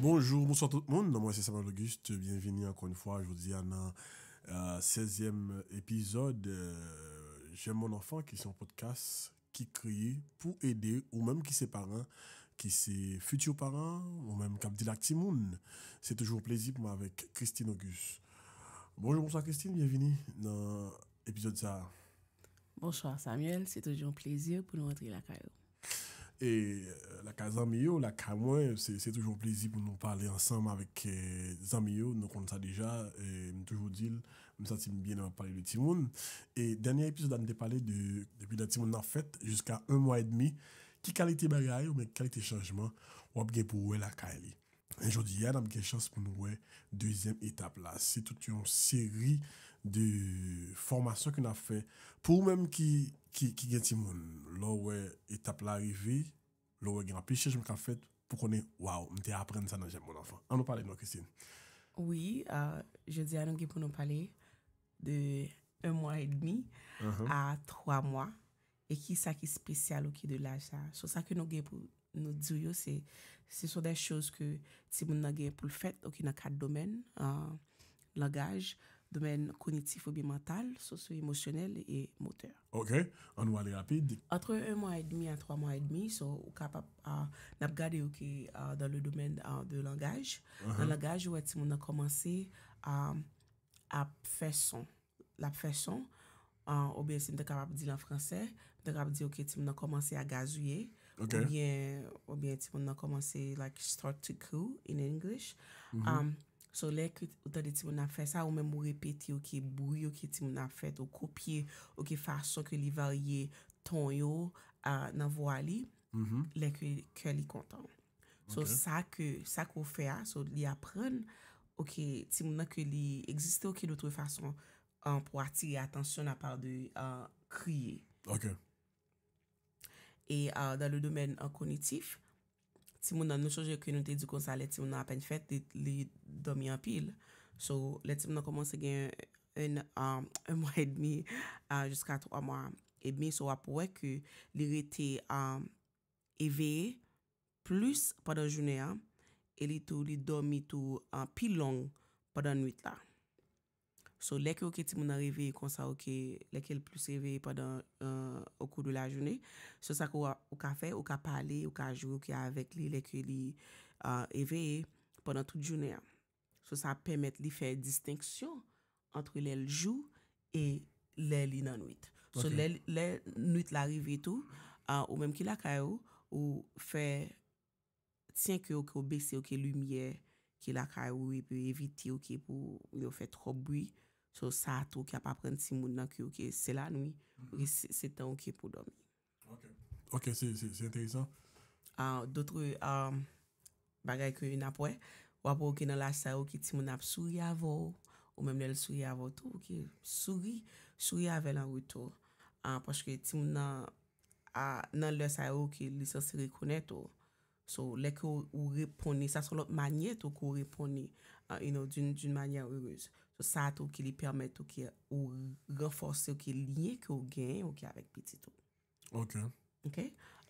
Bonjour, bonsoir tout le monde. Moi, c'est Samuel Auguste. Bienvenue encore une fois je vous dis à un euh, 16e épisode. Euh, j'ai J'aime mon enfant qui est en podcast qui crie pour aider ou même qui ses parents, qui ses futurs parents ou même qui dit monde. C'est toujours plaisir pour moi avec Christine Auguste. Bonjour, bonsoir Christine. Bienvenue dans l'épisode ça. Bonsoir Samuel. C'est toujours un plaisir pour nous rentrer la caillou. Et euh, La ka zanmi yo, la ka mwen, se toujoun plezi pou nou pale ansanm avek eh, zanmi yo. Nou kon sa deja, nou eh, toujoun dil, msati mbien nan pale de timoun. E danyan epizod an de pale depi de timoun nan fet, jiska an mwa edmi, ki kalite beray ou men kalite chanjman, wap gen pou wè la ka li. Enjou diyan, an gen chans pou nou wè dezyen etape la. Se tout yon seri de formasyon ki nan fe, pou mwen ki gen timoun. Lo wè etape la rivey. Le wè gen api chèj fait pour fèt pou konen, waw, mwen te apren ça nan mon enfant on An parle pale Christine? Oui, euh, je dis à nous ki pou nou de un mois et demi uh -huh. à trois mois. Et qui ça qui est spécial au qui de l'âge ça. C'est ça que nous avons pour nous dire, c'est, ce sont des choses que si nous avons pour le fait, ou qui dans quatre domaines, euh, langage, Domen kognitif ou bi mental, sosyo emosyonel e moteur. Ok, anwa li apid. Entre un mwa et demi an, trwa mwa et demi, so ou kapap nap gade ou ki dan le domen de langaj. Uh-huh. An langaj ou e ti moun nan komanse ap feson. L'ap feson, ou bien si m te kapap di lan franse, te kapap di ou ki ti moun nan komanse a gazouye. Ou bien ti moun nan komanse like start to cool in English. Ou bien ti moun nan komanse like start to cool in English. Sa ou men mou repeti ou ki buri ou ki ti mou na fet ou kopye ou ki fason ke li varye ton yo nan vo ali, mm-hmm. leke ke li kontan. Sa kou fe a, sa li apren, ou ki ti mou na ke li egziste ou ki loutre fason an pou atire atensyon apal de kriye. Ok. E dan le domen konitif, Ti moun nan nou chouje ki nou te di konsa le ti moun nan apen fèt li domi apil. So le ti moun nan komanse gen yon mwa edmi jiska 3 mwa edmi so apowe ki li rete eve plus padan jounia e li tou li domi tou apil long padan nwit la. So lèkè ou kè ti moun a revè kon sa ou kè lèkè l plus revè padan ou kou nou la jounè. So sa kwa ou ka fè, ou ka pale, ou ka jou ou kè avek li lèkè li evè euh, e padan tout jounè a. So sa pèmèt li fè distinksyon antre lèl jou e lèl inanouit. So lèl nouit l'arivè tou, euh, ou mèm ki lakay ou, ou fè tiankè ou ki ou bèse ou ki lumiè ki lakay ou, ou eviti ou ki pou lè ou fè troboui So sa tou ki ap apren timoun nan ki ouke selan ouye. Mhm. Ouke se tan ouke pou domi. Ok. Ok. Se enterisan. An. Doutre bagay ki ou napwe. Wap ouke nan la sa ouke timoun ap souy avou. Ou mem nel souy avou tou. Souy. Souy avou lan ou tou. An. Pwache ki timoun nan le sa ouke lisansi rekonen tou. So lek ou repone. Sa sou lop manye tou ki ou repone. Doun manye ouye ouye. Sa a tou ki li permèt ou ki ou reforse ou ki liye ki ou gen ou ki avek piti tou. Ok. Ok.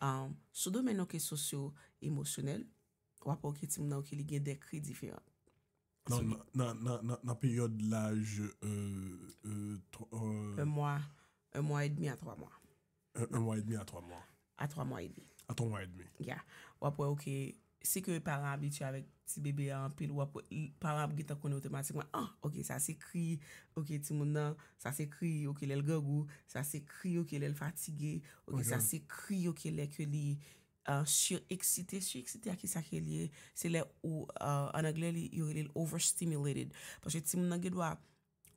Um, Soudo men nou ki sosyo emosyonel, wap ou ki tim nou ki li gen dekri difi an. Nan period lage... Euh, euh, euh, un mwa, un mwa edmi a trwa mwa. Un mwa edmi a trwa mwa. A trwa mwa edmi. A trwa mwa edmi. Ya. Wap ou ki... Se ke yon parambi tche avek ti bebe an, pil wap, parambi gita kono otomatikman, an, ah, ok, sa se kri, ok, ti moun nan, sa se kri, ok, lel gogu, sa se kri, ok, lel fatige, ok, sa se kri, ok, lel ke li, an, shi eksite, shi eksite aki sa ke li, se le ou, an, an agle li, yon lel over stimulated. Pwache ti moun nan, ge dwa,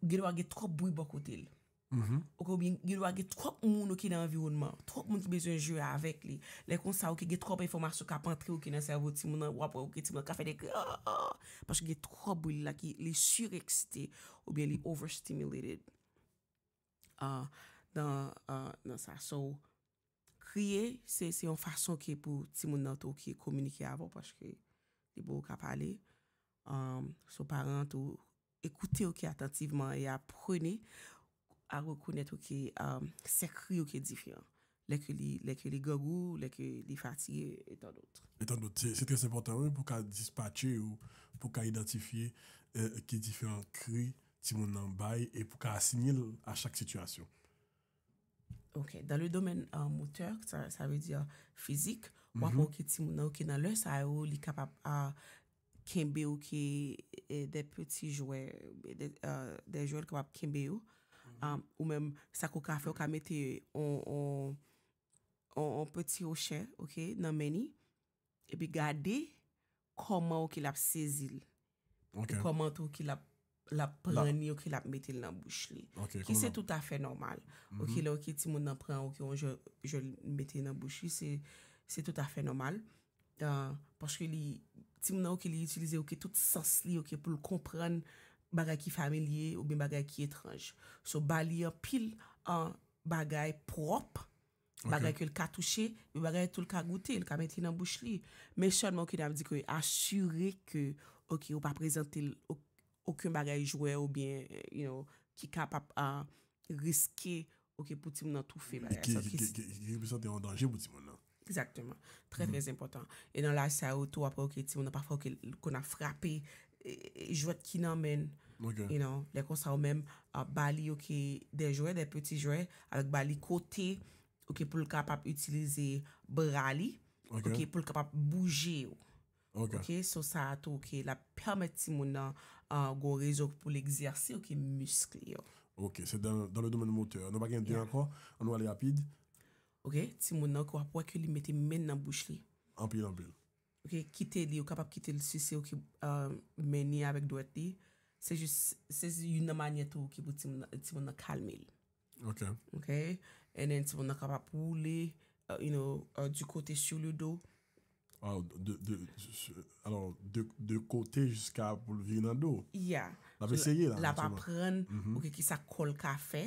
ge dwa ge tro bwi bokot el. Mm-hmm. Ou ki ou bin gilwa ge trok moun ou ki nan environman... Trok moun ki bezon jou avèk li... Lè kon sa ou ki ge trok informasyon kapantri ou ki nan servo... Ti moun nan wap wè ou ki ti moun ka fè dek... Aaaaah... Pache ki ge trok boul la ki li sureksite... Ou bin li overstimulated... Aaaaah... Nan sa sou... Kriye... Se yon fason ki pou ti moun nan tou ki komunike avè... Pache ki... Li bou kapalè... Sou parent ou... Ekoute ou ki atantiveman... E aprenè... a rekounet ou ki se kri ou ki difiyan. Lè ke li gogu, lè ke li fatige, etan dotre. Etan dotre, se tres importan ou pou ka dispache ou pou ka identifiye ki euh, difiyan kri ti moun nan baye e pou ka asinil a chak situasyon. Ok, dan le domen euh, moteur, sa ve diya fizik, wap ou ki mhm. bon, ti moun nan ou ki nan lè, sa e ou li kapap a kembe ou ki euh, de peti jwè, de jwè l kapap kembe ou, Um, ou mèm sak ou kafe ou ka mette yon poti ou chè nan meni. E bi gade koman ou ki la ap sezil. Ok. Koman ou ki la ap preni ou ki la ap mette yon nan bouch li. Ok. Ki se tout afe normal. Mhm. Ok. La ou ki ti moun nan preni ou ki yo jol mette yon nan bouch li. Se tout afe normal. Euh, Porske li, ti moun nan ou ki li itilize ou ki tout sas li ou ki pou l'komprenne bagay ki familye ou bin bagay ki etranj. So, bali an pil an bagay prop, bagay ke l ka touche, bagay to l ka goute, l ka meti nan bouch li. Men son man ki nan di ki, asyure ke, ok, ou pa prezante okun bagay jwe ou bin, you know, ki kapap an riske, ok, pou ti mnen toufe bagay. Ki prezante an danje pou ti mnen. Exactement. Trè mèz important. E nan la sa oto apwa, ok, ti mnen pafwa kon a frape E Jouèt ki nan men Lè kon sa ou mèm bali De jouè, euh, de peti jouè A lè bali kote Ou ki pou l kapap utilize brali Ou ki pou l kapap bouje Ou ki sou sa ato Ou ki la permè ti moun nan Gon rezo pou l exersi Ou ki muskle Ou ki se dan le domen moteur Anou alè apid Ou ki ti moun nan pou akou li meti men nan bouch li Ampil ampil kite li ou kapap kite le sise ou ki um, meni avek dwet li se jis yon nan manye tou ki pou timon nan kalme li ok enen timon nan kapap wou uh, li uh, du kote sou le do anon ah, de kote jiska pou vye nan do la pa pren mm-hmm. ki sa kol ka fe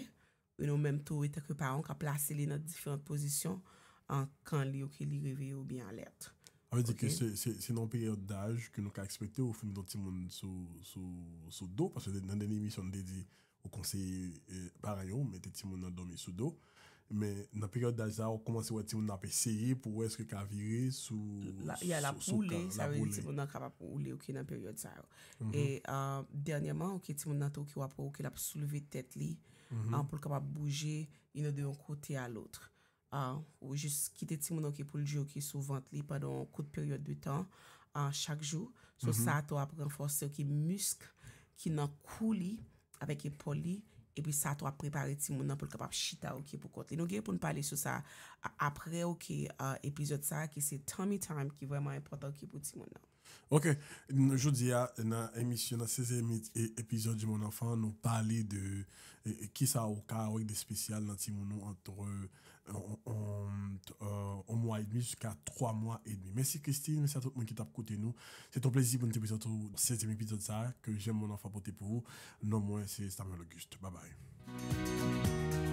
ou nou menm tou ete ke paron ka plase li nan diferent pozisyon an kan li ou ki li revye ou byan letre Awe di ke se nan periode daj ke nou ka ekspecte ou fin do ti moun sou do, paswe nan dene emisyon de di ou konseyi parayon, mette ti moun nan domi sou do, men nan periode daj za ou komanse wè ti moun nan pe seye pou wè eske ka vire sou... Ya la poule, sa wè ti moun nan kapap poule ouke nan periode za ou. E danyaman, ouke ti moun nan tou ki wapou ouke la pou souleve tet li, an mm-hmm. pou l kapap bouje ino de yon kote a loutre. ou jis kite timounan ki pou lji ou ki souvant li padon kout peryote de tan, chak jou, sou sa mhm. to ap renforse ou ki musk ki nan kou li, avek e poli, e pi sa to ap prepare timounan pou lkapap chita ou ki pou kont. E nou ge pou nou pale sou sa, apre euh, ou ki epizot sa, ki se Tommy Time ki vèman epota ou ki pou timounan. Ok, nou joudia nan emisyon, nan seze epizot di moun anfan, nou pale de ki sa ou ka ou ek de spesyal nan timounan anto re... en, euh, mois et demi jusqu'à trois mois et demi. Merci Christine, merci à tout le monde qui t'a côté nous. C'est un plaisir pour nous présenter au 16e épisode ça, que j'aime mon enfant porter pour vous. Non moins, c'est Samuel Auguste. Bye bye.